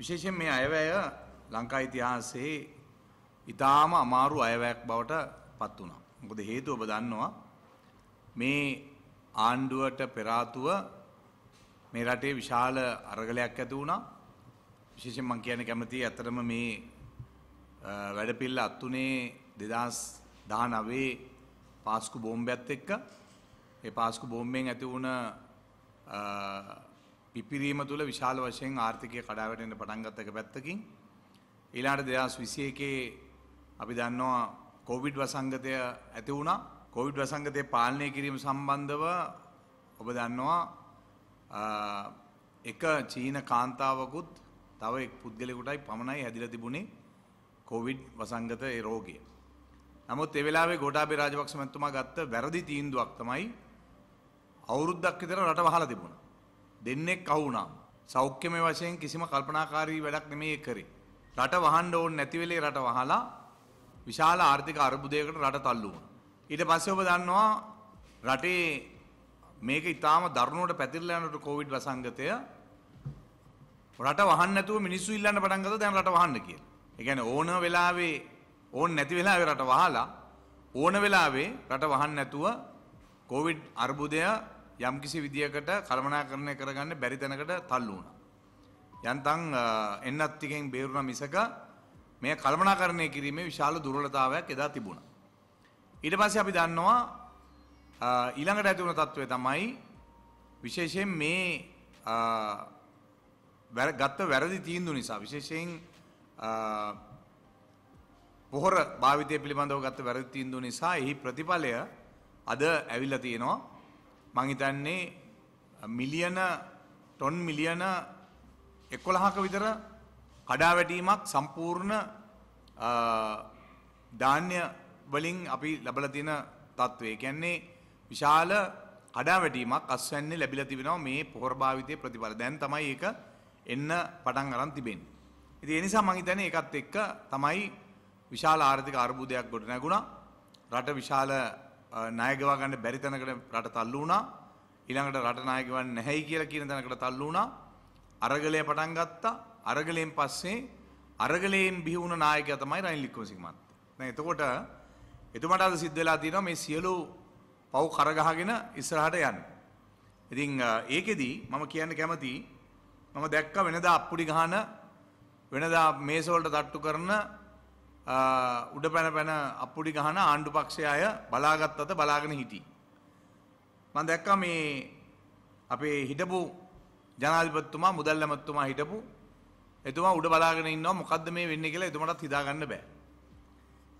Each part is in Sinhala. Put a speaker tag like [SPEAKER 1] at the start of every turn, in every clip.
[SPEAKER 1] විශේෂයෙන් මේ අයවැය ලංකා ඉතිහාසයේ ඉතාම අමාරු අයවැයක් බවට පත් වුණා. මොකද හේතුව ඔබ දන්නවා මේ ආණ්ඩුවට පෙරාතුව මේ රටේ විශාල අරගලයක් ඇති වුණා. විශේෂයෙන් මම කියන්න කැමතියි අතරම මේ වැඩපිල්ල අත්තුනේ 2019 පාස්කු බෝම්බයත් එක්ක ඒ පාස්කු බෝම්බෙන් ඇති වුණ පිපිරීම තුළ විශාල වශයෙන් ආර්ථිකය කඩාවැටෙන පටන් ගත්ත එක පැත්තකින් ඊළඟට 2021 අපි දන්නවා කොවිඩ් වසංගතය ඇති වුණා. කොවිඩ් වසංගතය පාලනය කිරීම සම්බන්ධව ඔබ දන්නවා එක චීන කාන්තාවකුත් තව එක් පුද්ගලෙකුටයි පමණයි හැදිලා තිබුණේ කොවිඩ් වසංගත ඒ රෝගය. නමුත් ඒ වෙලාවේ ගෝඨාභය රාජපක්ෂ මැතිතුමා ගත්ත වැරදි තීන්දුවක් තමයි අවුරුද්දක් විතර රට වහලා තිබුණා. දෙන්නෙක් අහුණා. සෞඛ්‍යමය වශයෙන් කිසිම කල්පනාකාරී වැඩක් නෙමේ කරේ. රට වහන්න ඕනේ නැති වෙලේ රට වහලා විශාල ආර්ථික අර්බුදයකට රට තල්ලු වුණා. ඊට පස්සේ ඔබ දන්නවා රටේ මේක ඊටාම දරුණුවට පැතිරලා යනකොට කොවිඩ් වසංගතය රට වහන්න නැතුව මිනිස්සු ඉල්ලන්න පටන් ගත්තා දැන් රට වහන්න කියලා. ඒ කියන්නේ ඕන වෙලාවේ ඕන නැති වෙලාවේ රට වහලා ඕන වෙලාවේ රට වහන්න නැතුව කොවිඩ් අර්බුදය යම්කිසි විදියකට කළමනාකරණය කරගන්න බැරි තැනකට තල්ලු වුණා. යන්තම් එන්නත්තිකෙන් බේරුණා මිසක මේ කළමනාකරණය කිරීමේ විශාල දුර්වලතාවයක් එදා තිබුණා. ඊට පස්සේ අපි දන්නවා ඊළඟට ඇති වුණ තත්ත්වය තමයි විශේෂයෙන් මේ ගත්ත වැරදි තීන්දුව නිසා විශේෂයෙන් පොහොර භාවිතය පිළිබඳව ගත්ත වැරදි තීන්දුව නිසා එහි ප්‍රතිඵලය අද ඇවිල්ලා තියෙනවා මං හිතන්නේ මිලියන ටොන් මිලියන 11ක විතර කඩාවැටීමක් සම්පූර්ණ ධාන්‍ය වලින් අපි ලබලා තියෙන තත්ත්වය. කියන්නේ විශාල කඩාවැටීමක් අස්වැන්නේ ලැබිලා තිබෙනවා මේ පොහොර භාවිතයේ ප්‍රතිඵල. දැන් තමයි ඒක එන්න පටන් ගන්න තිබෙන්නේ. ඉතින් ඒ නිසා මම හිතන්නේ ඒකත් එක්ක තමයි විශාල ආර්ථික අර්බුදයක් ගොඩ නැගුණා. රට විශාල ණයගවා ගන්න බැරි තැනකට රට තල්ලු වුණා. ඊළඟට රට ණය ගවන්නේ නැහැයි කියලා කියන තැනකට තල්ලු වුණා. අරගලය පටන් ගත්තා. අරගලයෙන් පස්සේ අරගලයෙන් බිහි වුණ නායකයා තමයි රනිල් වික්‍රමසිංහ මහත්තයා. දැන් එතකොට එතුමට අද සිද්ධ වෙලා තියෙනවා මේ සියලු පව් කරගහගෙන ඉස්සරහට යන්න. ඉතින් ඒකෙදී මම කියන්න කැමති මම දැක්ක වෙනදා අප්පුඩි ගහන වෙනදා මේසවලට තට්ටු කරන උඩ පැන පැන අපපුඩි ගහන ආණ්ඩු පක්ෂය අය බලාගත් අත බලාගෙන හිටි. මන් දැක්ක මේ අපේ හිටපු ජනාධිපතිතුමා මුදල් ඇමතිතුමා හිටපු එතුමා උඩ බලාගෙන ඉන්නවා මොකද්ද මේ වෙන්නේ කියලා එතුමටත් හිතා ගන්න බෑ.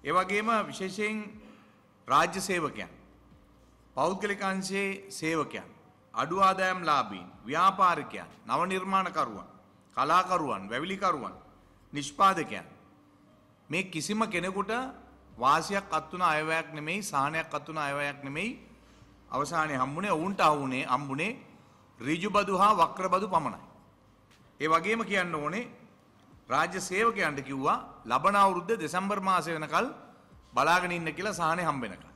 [SPEAKER 1] ඒ වගේම විශේෂයෙන් රාජ්‍ය සේවකයන් පෞද්ගලික අංශයේ සේවකයන් අඩු ආදායම් ලාභීන් ව්‍යාපාරිකයන් නව නිර්මාණකරුවන් කලාකරුවන් වැවිලිකරුවන් නිෂ්පාදකයන් මේ කිසිම කෙනෙකුට වාසියක් අත්වන අයවැයක් නෙමෙයි සානයක් අත්වන අයවැයක් නෙමෙයි අවසානයේ හම්බුනේ ඔවුන්ට අහුනේ අම්බුනේ ඍජුබදු හා වක්‍රබදු පමණයි. ඒ වගේම කියන්න ඕනේ රාජ්‍ය සේවකයන්ට කිව්වා ලබන අවුරුද්ද දෙසැම්බර් මාසය වෙනකල් බලාගෙන ඉන්න කියලා සාහනේ හම්බ වෙනකල්.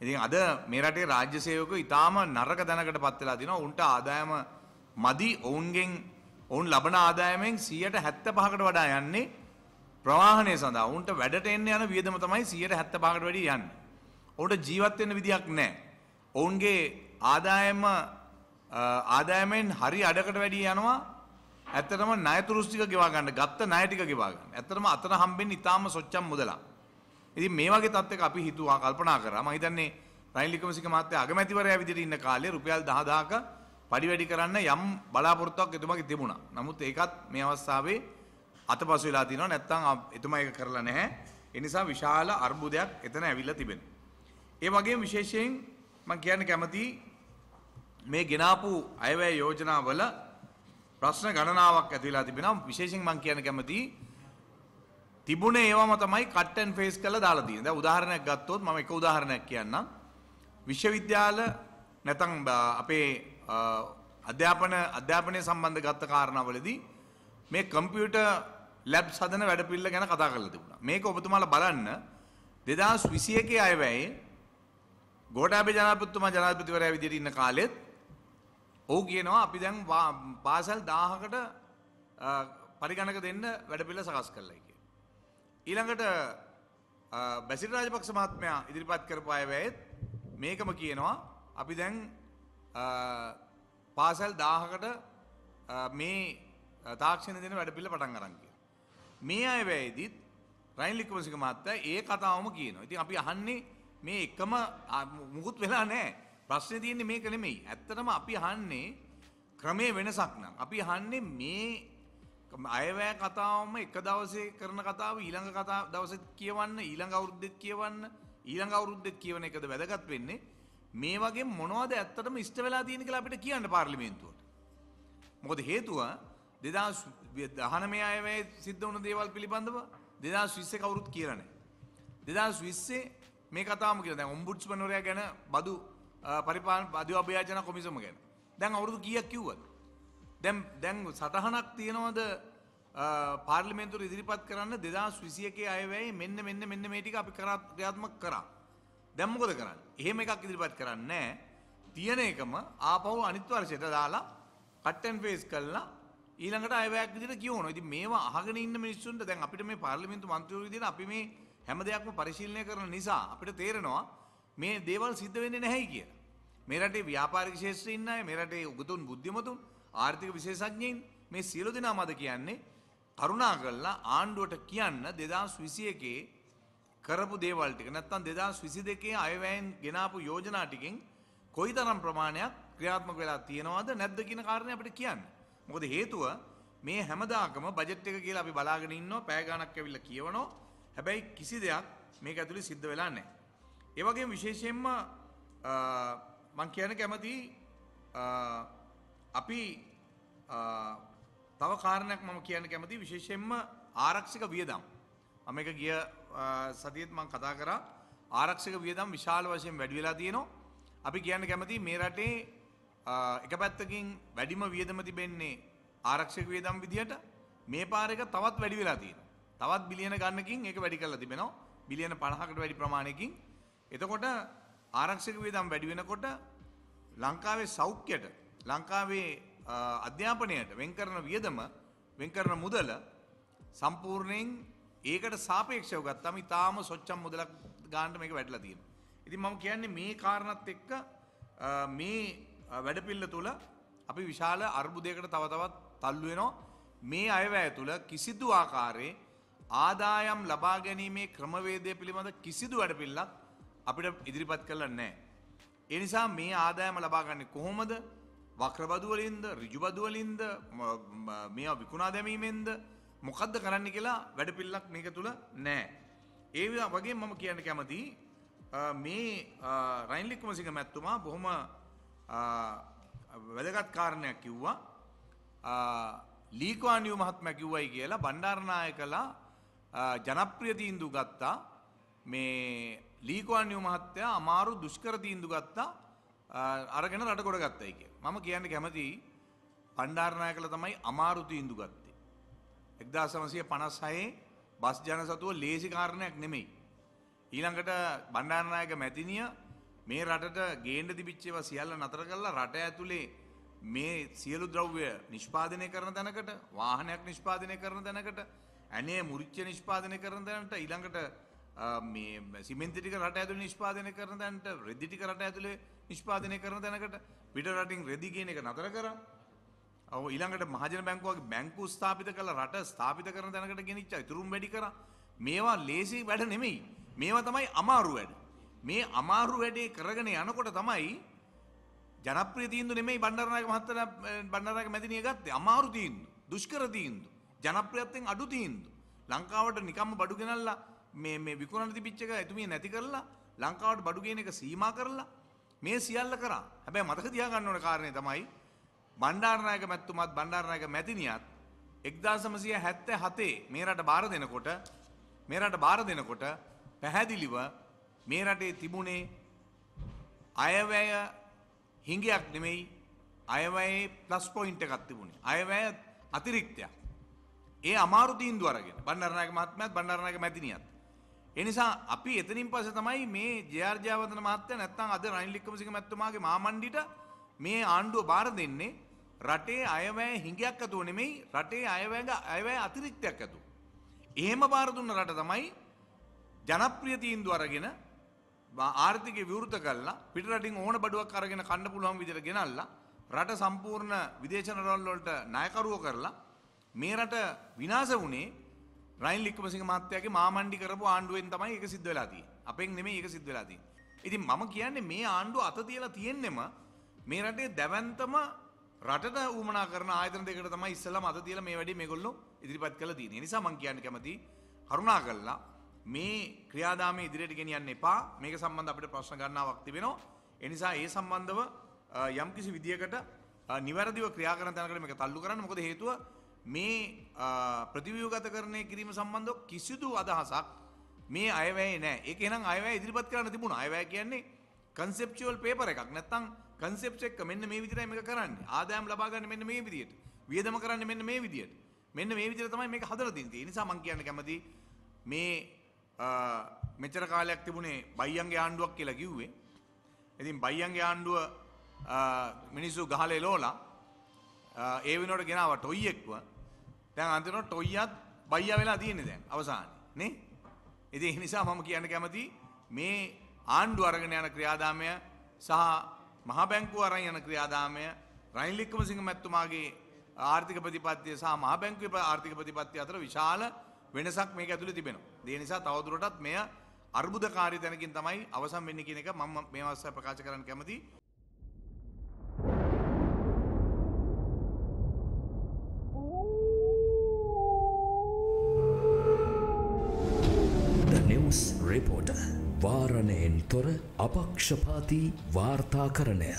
[SPEAKER 1] ඉතින් අද මේ රටේ රාජ්‍ය සේවකයෝ ඊටාම නරක දැනකට පත් වෙලා දිනවා. උන්ට ආදායම මදි. ඔවුන්ගෙන් ඔවුන් ලබන ආදායමෙන් 75%කට වඩා යන්නේ ප්‍රවාහණය සඳහා උන්ට වැඩට එන්න යන වියදම තමයි 175කට වැඩි යන්නේ. ඔවුන්ට ජීවත් වෙන්න විදියක් නැහැ. ඔවුන්ගේ ආදායම ආදායමෙන් හරි අඩකට වැඩි යනවා. ඇත්තටම ණයතුරුස් ටික ගෙවා ගන්න, ගත්ත ණය ටික ගෙවා ගන්න. ඇත්තටම අතන හම්බෙන්නේ ඊටාම සොච්චම් මුදලක්. ඉතින් මේ වගේ තත්ත්වයක අපි හිතුවා කල්පනා කරා. මම හිතන්නේ රනිල් වික්‍රමසිංහ මහත්තයා අගමැතිවරයා විදිහට ඉන්න කාලේ රුපියල් 10000ක පඩි වැඩි කරන්න යම් බලාපොරොත්තුවක් එතුමාගේ තිබුණා. නමුත් ඒකත් මේ අවස්ථාවේ අතපසු වෙලා තියෙනවා නැත්නම් එතුමා ඒක කරලා නැහැ. ඒ නිසා විශාල අර්බුදයක් එතන ඇවිල්ලා තිබෙනවා. ඒ වගේම විශේෂයෙන් මම කියන්න කැමති මේ ගෙනාපු අයවැය යෝජනාවල ප්‍රශ්න ගණනාවක් ඇති වෙලා තිබෙනවා. විශේෂයෙන් මම කියන්න කැමති තිබුණේ ඒවම තමයි කට් ඇන් ෆේස් කරලා දාලා තියෙන්නේ. දැන් උදාහරණයක් ගත්තොත් මම එක උදාහරණයක් කියන්නම්. විශ්වවිද්‍යාල නැත්නම් අපේ අධ්‍යාපන අධ්‍යාපනය සම්බන්ධ ගත්ත කාරණාවලදී මේ කම්පියුටර් ලැබ් සදන වැඩ පිල්ල ගැන කතා කරලා තිබුණා. මේක ඔබතුමාලා බලන්න 2021 අයවැයේ ගෝඨාභය ජනාධිපතිතුමා ජනාධිපතිවරයා විදිහට ඉන්න කාලෙත් ඔහු කියනවා අපි දැන් පාසල් 1000කට පරිගණක දෙන්න වැඩ පිළිවෙල සකස් කළා කියලා. ඊළඟට බැසිල් රාජපක්ෂ මහත්මයා ඉදිරිපත් කරපු අයවැයෙත් මේකම කියනවා අපි දැන් පාසල් 1000කට මේ තාක්ෂණය දෙන වැඩ පිළිවෙල පටන් අරන් කියලා. මේ අය වැයේදීත් රයින් ලික්කමසික මහත්තයා ඒ කතාවම කියනවා. ඉතින් අපි අහන්නේ මේ එකම මුකුත් වෙලා නැහැ. ප්‍රශ්නේ තියෙන්නේ මේක නෙමෙයි. ඇත්තටම අපි අහන්නේ ක්‍රමයේ වෙනසක් නම්. අපි අහන්නේ මේ අයවැය කතාවම එක දවසේ කරන කතාව ඊළඟ කතාව දවසෙත් කියවන්න ඊළඟ අවුරුද්දෙත් කියවන්න ඊළඟ අවුරුද්දෙත් කියවන එකද වැදගත් වෙන්නේ මේ වගේ මොනවද ඇත්තටම ඉෂ්ට වෙලා තියෙන කියලා අපිට කියන්න පාර්ලිමේන්තුවට. මොකද හේතුව 2000 දහනමය අය මේ සිද්ධ වන දේවල් පිළිබඳව දෙදස් විස්ස කවුරුත් කියරන. දෙදස් විස්සේ මේ කතාම කියල දැන් ඔම්බුඩ්ස් පනොරයා ගැන බදු පරිපාල බදු අභ්‍යාජන කොමිසම ගැන දැන් අවුරුදු කියක් කිව්වත්. දැම් දැන් සටහනක් තියෙනවද පාර්ලිමෙන්තුර ඉදිරිපත් කරන්න දෙදස් විසියකේ අයවැයි මෙන්න මෙන්න මෙන්න මේටික අපි කරත් ක්‍රියාත්මක් කරා. දැම්මකොද කරන්න එහෙම එකක් ඉදිරිපත් කරන්න තියෙන එකම ආපහු අනිත්වර්ශයට දාලා කට්ටන් ෆේස් කල්ලා ඊළඟට අයවැයක් විදිහට කියවනවා. ඉතින් මේවා අහගෙන ඉන්න මිනිස්සුන්ට දැන් අපිට මේ පාර්ලිමේන්තු මන්ත්‍රීවරු විදිහට අපි මේ හැම දෙයක්ම පරිශීලනය කරන නිසා අපිට තේරෙනවා මේ දේවල් සිද්ධ වෙන්නේ නැහැ කියලා. මේ රටේ ව්‍යාපාරික ක්ෂේත්‍රයේ ඉන්න අය, මේ රටේ උගතුන් බුද්ධිමතුන්, ආර්ථික විශේෂඥයින් මේ සියලු දෙනාම අද කියන්නේ කරුණාකරලා ආණ්ඩුවට කියන්න 2021 කරපු දේවල් ටික නැත්නම් 2022 අයවැයෙන් ගෙනාපු යෝජනා ටිකෙන් කොයිතරම් ප්‍රමාණයක් ක්‍රියාත්මක වෙලා තියෙනවද නැද්ද කියන කාරණේ අපිට කියන්න. මොකද හේතුව මේ හැමදාකම බජට් එක කියලා අපි බලාගෙන ඉන්නවා පැය ගණක් ඇවිල්ලා කියවනවා. හැබැයි කිසි දෙයක් මේක ඇතුලේ සිද්ධ වෙලා නැහැ. ඒ වගේම විශේෂයෙන්ම මම කියන්න කැමති අපි තව කාරණයක් මම කියන්න කැමති විශේෂයෙන්ම ආරක්ෂක වියදම්. මම එක ගිය සතියේත් මම කතා කරා ආරක්ෂක වියදම් විශාල වශයෙන් වැඩි වෙලා තියෙනවා. අපි කියන්න කැමති මේ රටේ එක පැත්තකින් වැඩිම වියදම තිබෙන්නේ ආරක්ෂක වියදම් විදිහට මේ පාර එක තවත් වැඩි වෙලා තියෙනවා. තවත් බිලියන ගණනකින් ඒක වැඩි කරලා තිබෙනවා. බිලියන 50කට වැඩි ප්‍රමාණයකින්. එතකොට ආරක්ෂක වියදම් වැඩි වෙනකොට ලංකාවේ සෞඛ්‍යයට ලංකාවේ අධ්‍යාපනයට වෙන් කරන වියදම වෙන් කරන මුදල සම්පූර්ණයෙන් ඒකට සාපේක්ෂව ගත්තම ඉතාම සොච්චම් මුදලක් ගානට මේක වැඩිලා තියෙනවා. ඉතින් මම කියන්නේ මේ කාරණත් එක්ක මේ වැඩපිල්ල තුළ අපි විශාල අර්බුදයකට තව තවත් තල්ලු වෙනවා මේ අයවැය තුළ කිසිදු ආකාරයේ ආදායම් ලබා ගැනීමේ ක්‍රමවේදය පිළිබඳ කිසිදු වැඩපිල්ලක් අපිට ඉදිරිපත් කරලා නැහැ. ඒ නිසා මේ ආදායම ලබා ගන්න කොහොමද? වක්‍රබදු වලින්ද, ඍජුබදු වලින්ද, මේවා විකුණා දැමීමෙන්ද මොකද්ද කරන්න කියලා වැඩපිල්ලක් මේක තුළ නැහැ. ඒ වගේ මම කියන්න කැමතියි මේ රයින් ලික්මසිංහ මැතිතුමා බොහොම වැදගත් කාරණයක් කිව්වා ලීකවානිිය මහත්ම කිව්වයි කියලා බණ්ඩාරණය කලා ජනප්‍රියතීන්දු ගත්තා මේ ලීකවානිිය මහත්තය අමාරු දුෂ්කරතීන්දු ගත්තා අරගෙන රට ගොඩ ගත්තයි කිය මම කියන්න කැමති පණ්ඩාරණය කළ තමයි අමාරුතීන්දු ගත්තේ. එක්දා සමසය පනස්හයේ බස් ජන සතුව ලේසිකාරණයක් නෙමෙයි. ඊළඟට බණ්ඩාරණයක මැතිනිය මේ රටට ගේන්ඩ දිවිච්චේව සියල්ල නතර කරලා රට ඇතුළේ මේ සියලු ද්‍රව්‍ය නිෂ්පාදනය කරන තැනකට වාහනයක් නිෂ්පාදනය කරන තැනකට ඇනේ මුරිච්ච නිෂ්පාදනය කරන තැනට ඊළඟට මේ සිමෙන්තිටික රට ඇතුළේ නිෂ්පාදනය කරන තැනට රෙදි ටික රට ඇතුළේ නිෂ්පාදනය කරන තැනකට පිට රටින් රෙදි කියන එක නතර කරා. ඔව් ඊළඟට මහජන බැංකුවගේ බැංකු ස්ථාපිත කරලා රට ස්ථාපිත කරන තැනකට ගෙනිච්චා. ඉතුරුම් වැඩි කරා. මේවා ලේසි වැඩ නෙමෙයි. මේවා තමයි අමාරු වැඩ. මේ අමාරු වැඩේ කරගෙන යනකොට තමයි ජනප්‍රිය තීන්දුව නෙමෙයි බණ්ඩාරනායක මහත්තයා බණ්ඩාරනායක මැතිණිය ගත්තේ අමාරු තීන්දුව දුෂ්කර තීන්දුව ජනප්‍රියත්වයෙන් අඩු තීන්දුව ලංකාවට නිකම්ම බඩු ගෙනල්ලා මේ මේ විකුණන තිබිච්ච එක එතුමිය නැති කරලා ලංකාවට බඩු ගේන එක සීමා කරලා මේ සියල්ල කරා. හැබැයි මතක තියාගන්න ඕන කාරණේ තමයි බණ්ඩාරනායක මැතිතුමාත් බණ්ඩාරනායක මැතිණියත් 1977 මේ රට බාර දෙනකොට මේ රට බාර දෙනකොට පැහැදිලිව මේ රටේ තිබුණේ අයවැය හිඟයක් නෙමෙයි අයවැයේ ප්ලස් පොයින්ට් එකක් තිබුණේ. අයවැය අතිරික්තයක්. ඒ අමාරු තීන්දුව අරගෙන බණ්ඩාරනායක මහත්මයාත් බණ්ඩාරනායක මැතිණියත්. ඒ නිසා අපි එතනින් පස්සේ තමයි මේ ජයර්ජයවර්ධන මහත්තයා නැත්නම් අද රනිල් වික්‍රමසිංහ මැතිතුමාගේ මාමණ්ඩිට මේ ආණ්ඩුව බාර දෙන්නේ රටේ අයවැය හිඟයක් ඇතුව නෙමෙයි රටේ අයවැය අයවැය අතිරික්තයක් ඇතුව. එහෙම බාර දුන්න රට තමයි ජනප්‍රිය තීන්දුව අරගෙන ආර්ථිකය විවෘත කළා පිටරටින් ඕන බඩුවක් අරගෙන කන්න පුළුවන් විදිහට ගෙනල්ලා රට සම්පූර්ණ විදේශන රටවල් වලට ණයකරුව කරලා මේ රට විනාශ වුණේ රයින් ලික්කමසිංහ මහත්තයාගේ මාමණ්ඩි කරපු ආණ්ඩුවෙන් තමයි ඒක සිද්ධ වෙලා තියෙන්නේ. අපෙන් නෙමෙයි ඒක සිද්ධ වෙලා තියෙන්නේ. ඉතින් මම කියන්නේ මේ ආණ්ඩුව අත තියලා තියෙන්නෙම මේ රටේ දැවැන්තම රටට ඌමනා කරන ආයතන දෙකට තමයි ඉස්සෙල්ලාම අත තියලා මේ වැඩේ මේගොල්ලෝ ඉදිරිපත් කළා තියෙන්නේ. ඒ නිසා මම කියන්න කැමතියි කරුණාකරලා මේ ක්‍රියාදාමය ඉදිරියට ගෙනියන්න එපා මේක සම්බන්ධ අපිට ප්‍රශ්න ගන්නාවක් තිබෙනවා. එනිසා ඒ සම්බන්ධව යම් කිසි විදියකට නිවැරදිව ක්‍රියා කරන තැනකට මේක තල්ලු කරන්න. මොකද හේතුව මේ ප්‍රතිව්‍යුහගත කරණය කිරීම සම්බන්ධව කිසිදු අදහසක් මේ අයවැය නෑ. ඒක එහෙනම් අයවැය ඉදිරිපත් කරන්න තිබුණා. අයවැය කියන්නේ කන්සෙප්චුවල් පේපර් එකක්. නැත්තම් කන්සෙප්ට් එක මෙන්න මේ විදිහටයි මේක කරන්නේ. ආදායම් ලබා ගන්න මෙන්න මේ විදිහට. වියදම කරන්න මෙන්න මේ විදිහට. මෙන්න මේ විදිහට තමයි මේක හදලා තියෙන්නේ. ඒ නිසා මම කියන්න කැමති මේ මෙචර කාලයක් තිබුණේ බයියන්ගේ ආණ්ඩුවක් කියලා කිව්වේ. ඉතින් බයියන්ගේ ආණ්ඩුව මිනිස්සු ගහලා එලෝලා ඒ වෙනකොට ගෙනාව ටොයියෙක්ව. දැන් අන්තිමට ටොයියත් බයියා වෙලා තියෙන්නේ දැන් අවසානයේ නේ? ඉතින් ඒ නිසා මම කියන්න කැමති මේ ආණ්ඩුව අරගෙන යන ක්‍රියාදාමය සහ මහා බැංකුව අරන් යන ක්‍රියාදාමය රනිල් වික්‍රමසිංහ මැතිතුමාගේ ආර්ථික ප්‍රතිපත්තිය සහ මහා බැංකුවේ ආර්ථික ප්‍රතිපත්තිය අතර විශාල වෙනසක් මේක ඇතුළේ තිබෙනවා. ඒ නිසා තවදුරටත් මෙය අර්බුදකාරී තැනකින් තමයි අවසන් වෙන්නේ කියන එක මම මේ අවස්ථාවේ ප්‍රකාශ කරන්න කැමතියි. නිවස් රෙපෝට වාරණයෙන් තොර අපක්ෂපාති වාර්තාකරණය